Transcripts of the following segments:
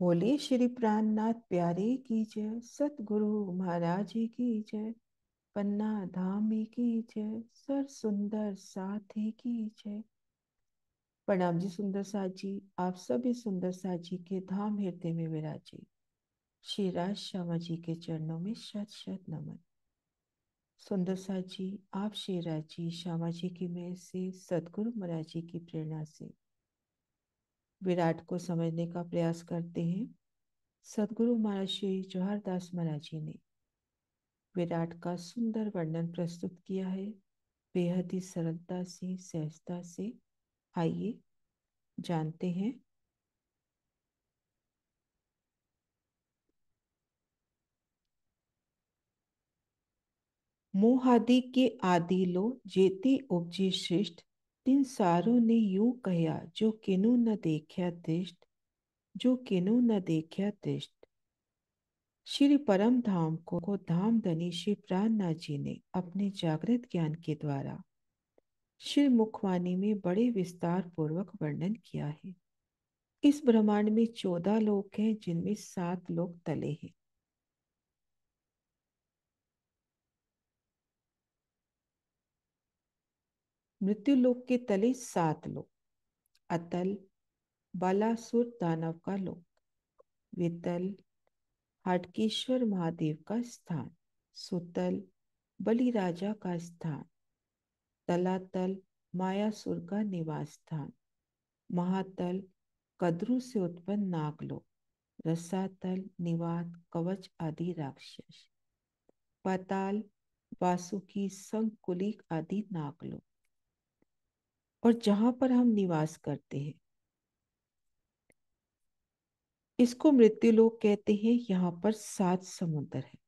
बोले श्री प्राणनाथ प्यारे की जय सतगुरु महाराज की जय पन्ना धामी की जय सर सुंदर साथी की जय प्रणाम जी सुंदर साथ जी आप सभी सुंदर साथ जी के धाम हृदय में विराजे श्री राज श्यामा जी के चरणों में शत शत नमन सुंदर साथ जी आप श्री राज जी श्यामा जी की मेहर से सदगुरु महाराज जी की प्रेरणा से विराट को समझने का प्रयास करते हैं सदगुरु महाराज श्री जवाहरदास महाराज जी ने विराट का सुंदर वर्णन प्रस्तुत किया है बेहद ही सरलता से सहजता से आइए जानते हैं मोहादि के आदि लो जेते उपजे श्रेष्ठ इन सारों ने यूं कहया जो किनु न देखया दिष्ट जो किनु न देखया दिष्ट श्री परम धाम को, को धाम धनी श्री प्राणनाथ जी ने अपने जागृत ज्ञान के द्वारा श्री मुखवाणी में बड़े विस्तार पूर्वक वर्णन किया है इस ब्रह्मांड में चौदह लोक हैं जिनमें सात लोक तले हैं मृत्यु लोक के तले सात लोक अतल बालासुर दानव का लोक वितल हाटकेश्वर महादेव का स्थान सुतल बलि राजा का स्थान तलातल मायासुर का निवास स्थान महातल कद्रु से उत्पन्न नागलोक रसातल निवात कवच आदि राक्षस पाताल वासुकी संकुलिक आदि नागलोक और जहां पर हम निवास करते हैं इसको मृत्यु लोग कहते हैं यहाँ पर सात समुद्र है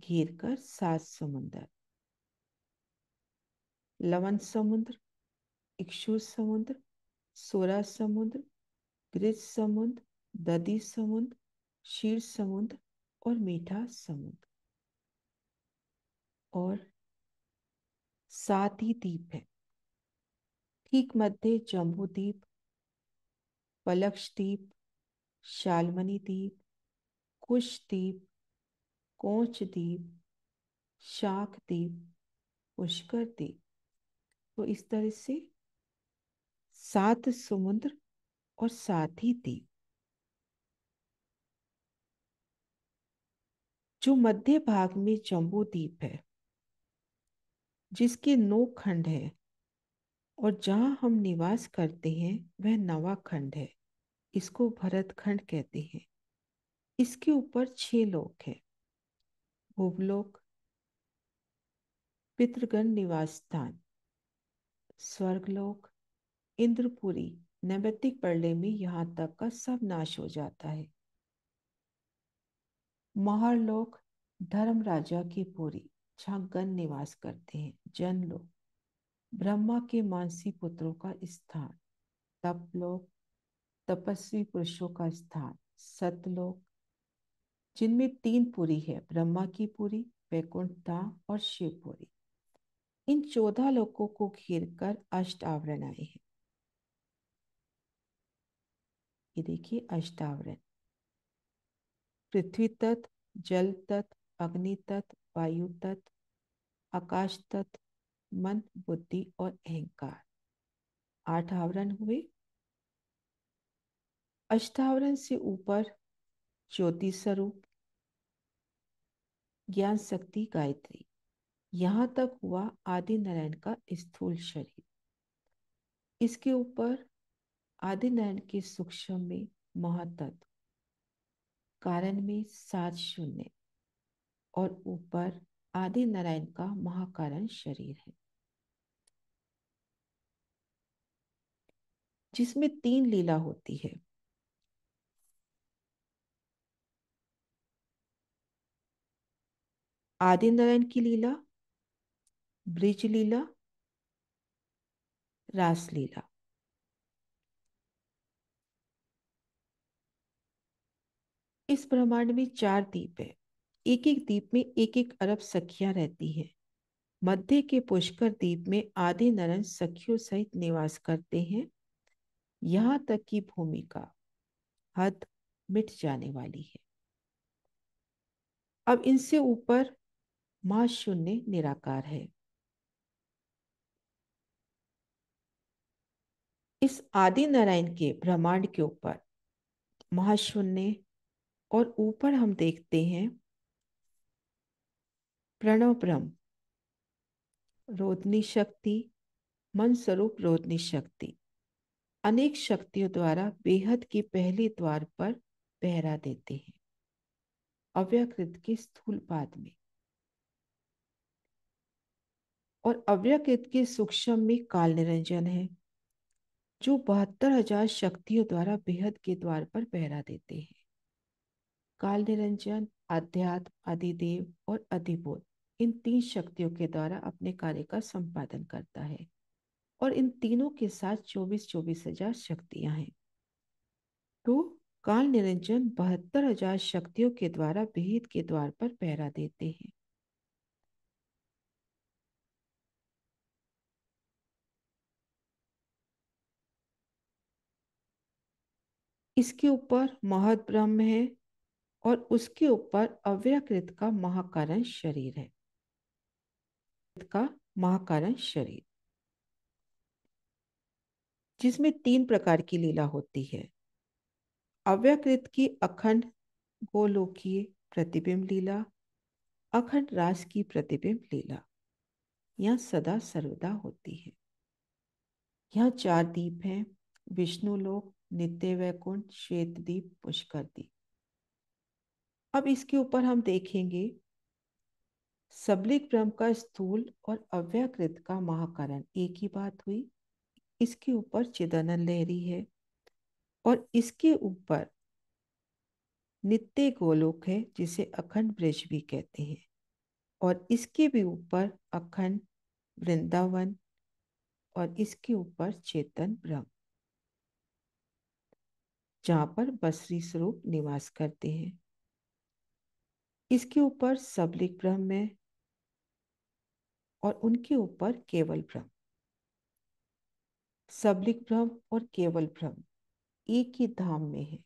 घेर कर सात समुद्र लवन समुद्र इक्षुर समुद्र सोरा समुद्र गृज समुद्र ददी समुद्र शीर समुद्र और मीठा समुद्र और सात ही द्वीप है ठीक मध्य जम्बूद्वीप पलक्षद्वीप शालमनी द्वीप कुशद्वीप कोचद्वीप शाकद्वीप पुष्कर द्वीप तो इस तरह से सात समुद्र और साथ ही द्वीप जो मध्य भाग में जम्बूद्वीप है जिसके नौ खंड है और जहाँ हम निवास करते हैं वह नवाखंड है इसको भरतखंड कहते हैं इसके ऊपर छह लोक हैं भूवलोक पितृगण निवास स्थान स्वर्गलोक इंद्रपुरी नैवतिक पड़े में यहाँ तक का सब नाश हो जाता है महारलोक धर्म राजा की पूरी जहाँ गण निवास करते हैं जन ब्रह्मा के मानसी पुत्रों का स्थान तपलोक तपस्वी पुरुषों का स्थान सतलोक जिनमें तीन पुरी है ब्रह्मा की पुरी वैकुंठता और शिवपुरी इन चौदह लोकों को घेर कर अष्ट आवरण आए हैं ये देखिए अष्टावरण पृथ्वी तत्व जल तत्व अग्नि तत्व वायु तत्व आकाश तत्व मन बुद्धि और अहंकार आठ आवरण हुए अष्टावरण से ऊपर ज्योति स्वरूप ज्ञान शक्ति गायत्री यहाँ तक हुआ आदि नारायण का स्थूल शरीर इसके ऊपर आदि नारायण के सूक्ष्म में महातत्व कारण में सात शून्य और ऊपर आदि नारायण का महाकारण शरीर है जिसमें तीन लीला होती है आदि नारायण की लीला ब्रिज लीला रास लीला इस ब्रह्मांड में चार दीप है एक एक द्वीप में एक एक अरब सखियां रहती है मध्य के पुष्कर द्वीप में आधे नरन सखियों सहित निवास करते हैं यहाँ तक कि भूमि का हद मिट जाने वाली है अब इनसे ऊपर महाशून्य निराकार है इस आदि नारायण के ब्रह्मांड के ऊपर महाशून्य और ऊपर हम देखते हैं प्रणव ब्रह्म शक्ति मन स्वरूप रोदनी शक्ति अनेक शक्तियों द्वारा बेहद की पहली द्वार पर पहरा देते हैं अव्यकृत के स्थूल पाद में और अव्यकृत के सूक्ष्म में काल निरंजन है जो बहत्तर हजार शक्तियों द्वारा बेहद के द्वार पर पहरा देते हैं काल निरंजन अध्यात्म अधिदेव और अधिबोध इन तीन शक्तियों के द्वारा अपने कार्य का संपादन करता है और इन तीनों के साथ चौबीस चौबीस हजार शक्तियां हैं तो काल निरंजन बहत्तर हजार शक्तियों के द्वारा विहित के द्वार पर पहरा देते हैं इसके ऊपर महद ब्रह्म है और उसके ऊपर अव्यकृत का महाकारण शरीर है का महाकारण शरीर जिसमें तीन प्रकार की लीला होती है अव्यकृत की अखंड गोलोकीय प्रतिबिंब लीला अखंड रास की प्रतिबिंब लीला यह सदा सर्वदा होती है यहाँ चार दीप हैं विष्णु लोक नित्य वैकुंठ श्वेत दीप पुष्कर दीप अब इसके ऊपर हम देखेंगे सबलिक ब्रह्म का स्थूल और अव्यकृत का महाकरण एक ही बात हुई इसके ऊपर चिदानंद लहरी है और इसके ऊपर नित्य गोलोक है जिसे अखंड ब्रज भी कहते हैं और इसके भी ऊपर अखंड वृंदावन और इसके ऊपर चेतन ब्रह्म जहाँ पर बसरी स्वरूप निवास करते हैं इसके ऊपर सबलिक ब्रह्म में और उनके ऊपर केवल भ्रम सबलिक भ्रम और केवल भ्रम एक ही धाम में है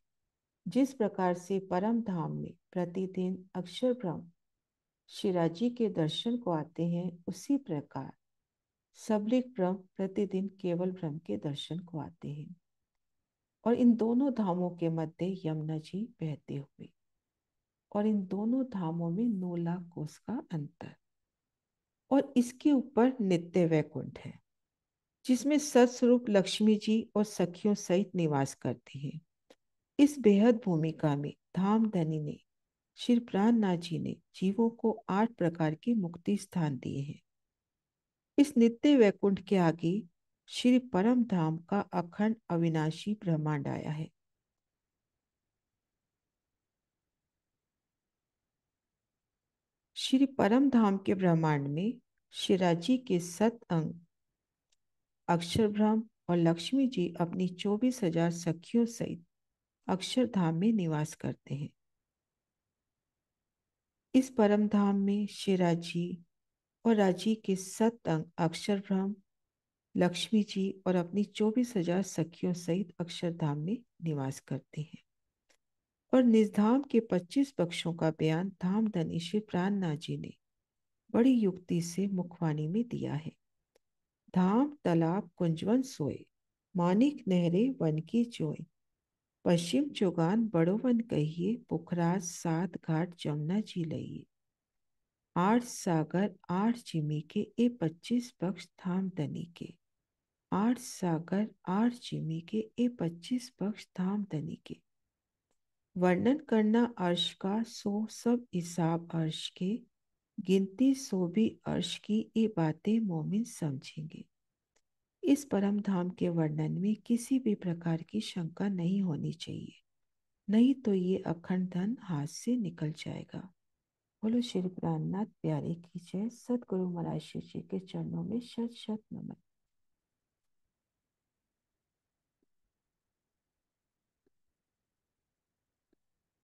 जिस प्रकार से परम धाम में प्रतिदिन अक्षर भ्रम शिराजी के दर्शन को आते हैं उसी प्रकार सबलिक भ्रम प्रतिदिन केवल भ्रम के दर्शन को आते हैं और इन दोनों धामों के मध्य यमुना जी बहते हुए और इन दोनों धामों में नौ लाख कोस का अंतर और इसके ऊपर नित्य वैकुंठ है जिसमें सत्स्वरूप लक्ष्मी जी और सखियों सहित निवास करती हैं इस बेहद भूमिका में धाम धनी ने श्री प्राणनाथ जी ने जीवों को आठ प्रकार के मुक्ति स्थान दिए हैं इस नित्य वैकुंठ के आगे श्री परम धाम का अखंड अविनाशी ब्रह्मांड आया है श्री परम धाम के ब्रह्मांड में शिराजी के सत अंग अक्षरभ्रम और लक्ष्मी जी अपनी चौबीस हजार सखियों सहित अक्षरधाम में निवास करते हैं इस परम धाम में शिराजी और राजी के सत अंग अक्षरभ्रम लक्ष्मी जी और अपनी चौबीस हजार सखियों सहित अक्षरधाम में निवास करते हैं और निज धाम के पच्चीस पक्षों का बयान धाम धनी श्री प्राणनाथ जी ने बड़ी युक्ति से मुखवानी में दिया है धाम तालाब कुंजवन सोए मानिक नहरे वन की जोए पश्चिम चौगान बड़ो वन कहिए पुखराज सात घाट जमुना जी लइए आठ सागर आठ जिमी के ए पच्चीस पक्ष धाम धनी के आठ सागर आठ जिमी के ए पच्चीस पक्ष धाम धनी के वर्णन करना अर्श का सो सब हिसाब अर्श के गिनती सो भी अर्श की ये बातें मोमिन समझेंगे इस परम धाम के वर्णन में किसी भी प्रकार की शंका नहीं होनी चाहिए नहीं तो ये अखंड धन हाथ से निकल जाएगा बोलो श्री प्राणनाथ प्यारे की जय सतगुरु महाराज शिव जी के चरणों में शत शत नमन